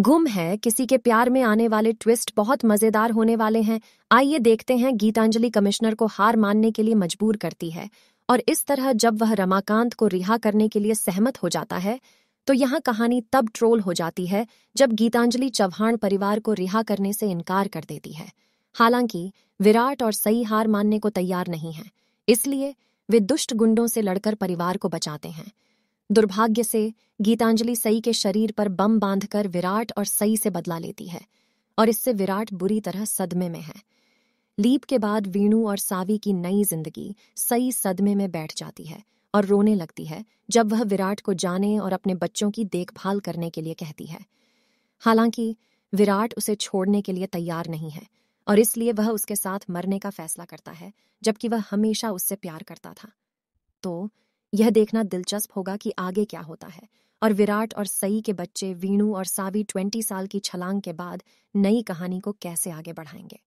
गुम है किसी के प्यार में आने वाले ट्विस्ट बहुत मजेदार होने वाले हैं आइए देखते हैं गीतांजलि कमिश्नर को हार मानने के लिए मजबूर करती है और इस तरह जब वह रमाकांत को रिहा करने के लिए सहमत हो जाता है तो यहाँ कहानी तब ट्रोल हो जाती है जब गीतांजलि चौहान परिवार को रिहा करने से इनकार कर देती है हालांकि विराट और सही हार मानने को तैयार नहीं है इसलिए वे दुष्ट गुंडों से लड़कर परिवार को बचाते हैं दुर्भाग्य से गीतांजलि सई के शरीर पर बम बांधकर विराट और सई से बदला लेती है और इससे विराट बुरी तरह सदमे में है लीप के बाद वीणु और सावी की नई जिंदगी सई सदमे में बैठ जाती है और रोने लगती है जब वह विराट को जाने और अपने बच्चों की देखभाल करने के लिए कहती है हालांकि विराट उसे छोड़ने के लिए तैयार नहीं है और इसलिए वह उसके साथ मरने का फैसला करता है जबकि वह हमेशा उससे प्यार करता था तो यह देखना दिलचस्प होगा कि आगे क्या होता है और विराट और सई के बच्चे वीणु और सावी ट्वेंटी साल की छलांग के बाद नई कहानी को कैसे आगे बढ़ाएंगे